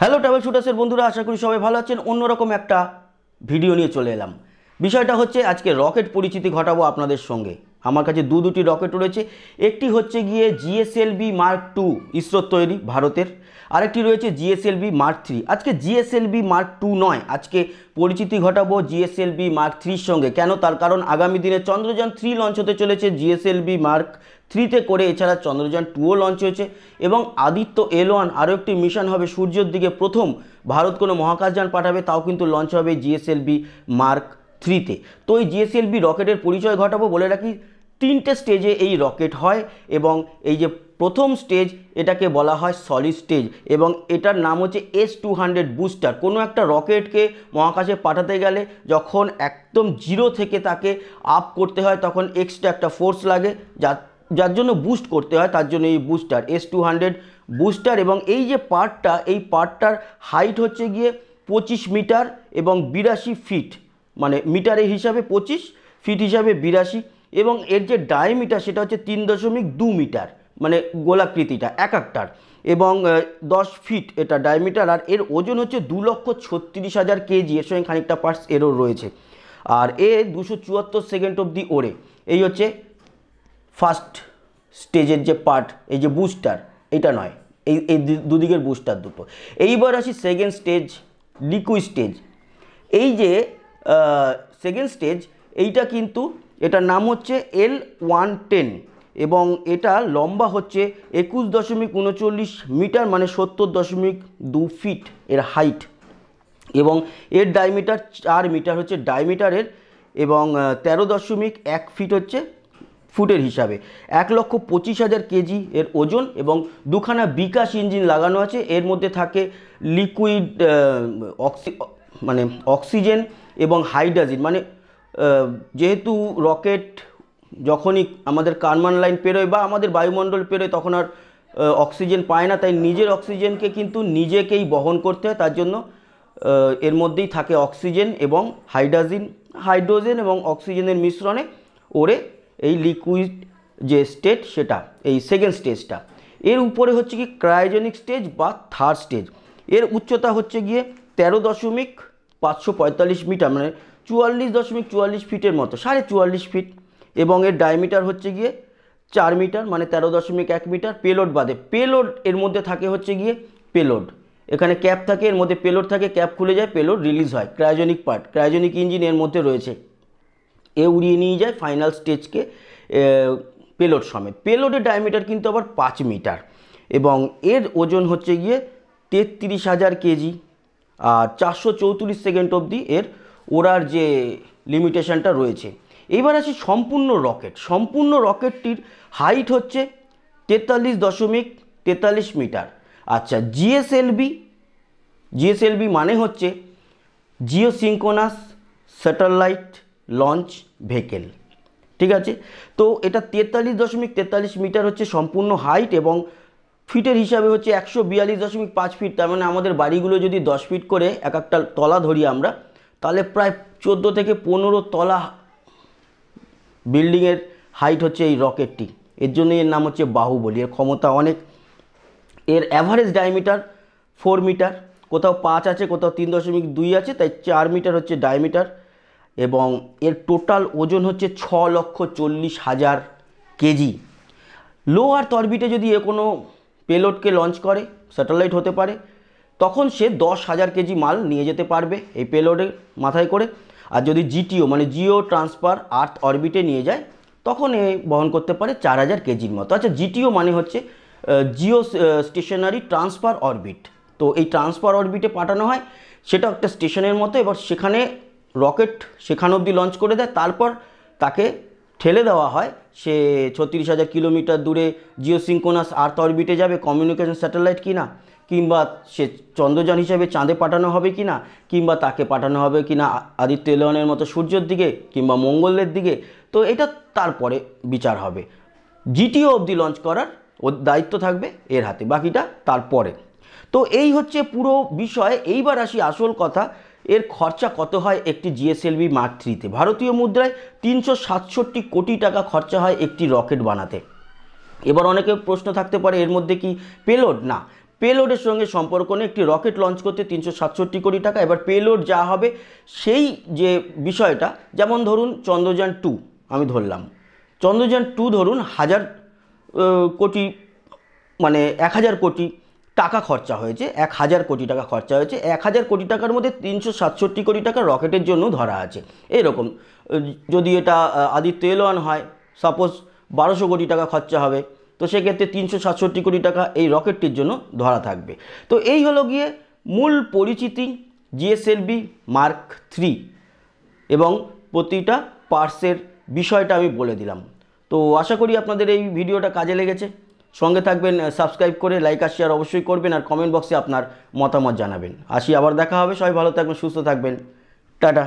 hello travel শুটার্সের বন্ধুরা আশা করি সবাই ভালো আছেন অন্যরকম একটা ভিডিও নিয়ে চলে এলাম বিষয়টা হচ্ছে আজকে রকেট পরিচিতি ঘটাবো আপনাদের সঙ্গে আমার কাছে দু দুটি রকেট রয়েছে একটি হচ্ছে গিয়ে জিএসএলবি মার্ক টু ইসরোর তৈরি ভারতের আরেকটি রয়েছে জিএসএলবি মার্ক থ্রি আজকে জিএসএলবি মার্ক টু নয় আজকে পরিচিতি ঘটাবো জিএসএলবি মার্ক থ্রির সঙ্গে কেন তার কারণ আগামী দিনে চন্দ্রযান থ্রি লঞ্চ হতে চলেছে জিএসএলবি মার্ক থ্রিতে করে এছাড়া চন্দ্রযান টুও লঞ্চ হয়েছে এবং আদিত্য এল ওয়ান আরও একটি মিশন হবে সূর্যের দিকে প্রথম ভারত কোনো মহাকাশযান পাঠাবে তাও কিন্তু লঞ্চ হবে জিএসএলবি মার্ক থ্রিতে তো এই জিএসএলভি রকেটের পরিচয় ঘটাবো বলে রাখি তিনটে স্টেজে এই রকেট হয় এবং এই যে প্রথম স্টেজ এটাকে বলা হয় সলিড স্টেজ এবং এটার নাম হচ্ছে এস টু হান্ড্রেড বুস্টার কোনো একটা রকেটকে মহাকাশে পাঠাতে গেলে যখন একদম জিরো থেকে তাকে আপ করতে হয় তখন এক্সট্রা একটা ফোর্স লাগে যার জন্য বুস্ট করতে হয় তার জন্য এই booster S two hundred booster এবং এই যে পার্টটা এই পার্টটার হাইট হচ্ছে গিয়ে পঁচিশ মিটার এবং বিরাশি ফিট মানে মিটারে হিসাবে পঁচিশ ফিট হিসাবে বিরাশি এবং এর যে ডায়মিটার সেটা হচ্ছে তিন দশমিক দু মিটার মানে গোলাকৃতিটা এক একটার এবং দশ ফিট এটা ডায়মিটার আর এর ওজন হচ্ছে দু লক্ষ ছত্রিশ হাজার কেজি এর সঙ্গে খানিকটা পার্টস এরও রয়েছে আর এ দুশো চুয়াত্তর সেকেন্ড অবধি ওড়ে এই হচ্ছে ফার্স্ট স্টেজের যে পার্ট এই যে বুস্টার এটা নয় এই এই দুদিকের বুস্টার দুটো এইবার আসি সেকেন্ড স্টেজ লিকুইড স্টেজ এই যে সেকেন্ড স্টেজ এইটা কিন্তু এটার নাম হচ্ছে এল ওয়ান টেন এবং এটা লম্বা হচ্ছে একুশ দশমিক উনচল্লিশ মিটার মানে সত্তর দশমিক দু ফিট এর হাইট এবং এর ডায়মিটার চার মিটার হচ্ছে ডায়মিটারের এবং তেরো দশমিক এক ফিট হচ্ছে ফুটের হিসাবে এক লক্ষ পঁচিশ হাজার কেজি এর ওজন এবং দুখানা বিকাশ ইঞ্জিন লাগানো আছে এর মধ্যে থাকে লিকুইড অক্সি মানে অক্সিজেন এবং হাইড্রাজিন মানে যেহেতু রকেট যখনই আমাদের কার্মান লাইন পেরোয় বা আমাদের বায়ুমণ্ডল পেরোয় তখন আর অক্সিজেন পায় না তাই নিজের অক্সিজেনকে কিন্তু নিজেকেই বহন করতে হয় তার জন্য এর মধ্যেই থাকে অক্সিজেন এবং হাইড্রাজিন হাইড্রোজেন এবং অক্সিজেনের মিশ্রণে ওরে এই লিকুইড যে স্টেট সেটা এই সেকেন্ড স্টেজটা এর উপরে হচ্ছে কি ক্রায়োজেনিক স্টেজ বা থার্ড স্টেজ এর উচ্চতা হচ্ছে গিয়ে তেরো দশমিক পাঁচশো পঁয়তাল্লিশ মিটার মানে চুয়াল্লিশ দশমিক চুয়াল্লিশ ফিটের মতো সাড়ে চুয়াল্লিশ ফিট এবং এর ডায়মিটার হচ্ছে গিয়ে চার মিটার মানে তেরো দশমিক এক মিটার পেলোড বাদে পেলোড এর মধ্যে থাকে হচ্ছে গিয়ে পেলোড এখানে ক্যাপ থাকে এর মধ্যে পেলোড থাকে ক্যাপ খুলে যায় পেলোড রিলিজ হয় ক্রায়োজনিক পার্ট ক্রায়োজনিক ইঞ্জিন এর মধ্যে রয়েছে এ উড়িয়ে নিয়ে যায় ফাইনাল স্টেজকে পেলোড সমেত পেলোডের ডায়মিটার কিন্তু আবার পাঁচ মিটার এবং এর ওজন হচ্ছে গিয়ে তেত্রিশ হাজার কেজি আর চারশো চৌত্রিশ সেকেন্ড অবধি এর ওড়ার যে লিমিটেশনটা রয়েছে এবার আসি সম্পূর্ণ রকেট সম্পূর্ণ রকেটটির হাইট হচ্ছে তেতাল্লিশ দশমিক তেতাল্লিশ মিটার আচ্ছা জিএসএলবি জিএসএলবি মানে হচ্ছে geosynchronous satellite launch vehicle ঠিক আছে তো এটা তেতাল্লিশ দশমিক তেতাল্লিশ মিটার হচ্ছে সম্পূর্ণ হাইট এবং ফিটের হিসাবে হচ্ছে একশো বিয়াল্লিশ দশমিক পাঁচ ফিট তার মানে আমাদের বাড়িগুলো যদি দশ ফিট করে এক একটা তলা ধরি আমরা তাহলে প্রায় চোদ্দো থেকে পনেরো তলা বিল্ডিংয়ের হাইট হচ্ছে এই রকেটটি এর জন্য এর নাম হচ্ছে বাহুবলী এর ক্ষমতা অনেক এর অ্যাভারেজ ডায়মিটার ফোর মিটার কোথাও পাঁচ আছে কোথাও তিন দশমিক দুই আছে তাই চার মিটার হচ্ছে ডায়মিটার এবং এর টোটাল ওজন হচ্ছে ছ লক্ষ চল্লিশ হাজার কেজি লোয়ার তরবিটে যদি এ কোনো পেলোডকে লঞ্চ করে স্যাটেলাইট হতে পারে তখন সে দশ হাজার কেজি মাল নিয়ে যেতে পারবে এই পেলোডের মাথায় করে আর যদি জিটিও মানে জিও ট্রান্সফার আর্থ অরবিটে নিয়ে যায় তখন এ বহন করতে পারে চার হাজার কেজির মতো আচ্ছা জিটিও মানে হচ্ছে জিও স্টেশনারি ট্রান্সফার অরবিট তো এই ট্রান্সফার অরবিটে পাঠানো হয় সেটা একটা স্টেশনের মতো এবার সেখানে রকেট সেখান অবধি লঞ্চ করে দেয় তারপর তাকে ঠেলে দেওয়া হয় সে ছত্রিশ হাজার কিলোমিটার দূরে জিওসিঙ্কোনাস আর্থ অরবিটে যাবে কমিউনিকেশন স্যাটেলাইট কি না কিংবা সে চন্দ্রযান হিসেবে চাঁদে পাঠানো হবে কি না কিংবা তাকে পাঠানো হবে কি না আদিত্য এলনের মতো সূর্যের দিকে কিংবা মঙ্গলের দিকে তো এটা তারপরে বিচার হবে জিটিও অবধি লঞ্চ করার ওর দায়িত্ব থাকবে এর হাতে বাকিটা তারপরে তো এই হচ্ছে পুরো বিষয় এইবার আসি আসল কথা এর খরচা কত হয় একটি জিএসএলভি মার্ক থ্রিতে ভারতীয় মুদ্রায় তিনশো সাতষট্টি কোটি টাকা খরচা হয় একটি রকেট বানাতে এবার অনেকে প্রশ্ন থাকতে পারে এর মধ্যে কি পেলোড না পেলোডের সঙ্গে সম্পর্ক নেই একটি রকেট লঞ্চ করতে তিনশো সাতষট্টি কোটি টাকা এবার পেলোড যা হবে সেই যে বিষয়টা যেমন ধরুন চন্দ্রযান টু আমি ধরলাম চন্দ্রযান টু ধরুন হাজার কোটি মানে এক হাজার কোটি টাকা খরচা হয়েছে এক হাজার কোটি টাকা খরচা হয়েছে এক হাজার কোটি টাকার মধ্যে তিনশো সাতষট্টি কোটি টাকা রকেটের জন্য ধরা আছে এরকম যদি এটা আদিত্য এলোয়ান হয় সাপোজ বারোশো কোটি টাকা খরচা হবে তো সেক্ষেত্রে তিনশো সাতষট্টি কোটি টাকা এই রকেটটির জন্য ধরা থাকবে তো এই হলো গিয়ে মূল পরিচিতি জিএসএলবি মার্ক থ্রি এবং প্রতিটা পার্সের বিষয়টা আমি বলে দিলাম তো আশা করি আপনাদের এই ভিডিওটা কাজে লেগেছে সঙ্গে থাকবেন সাবস্ক্রাইব করে লাইক আর শেয়ার অবশ্যই করবেন আর কমেন্ট বক্সে আপনার মতামত জানাবেন আসি আবার দেখা হবে সবাই ভালো থাকবেন সুস্থ থাকবেন টাটা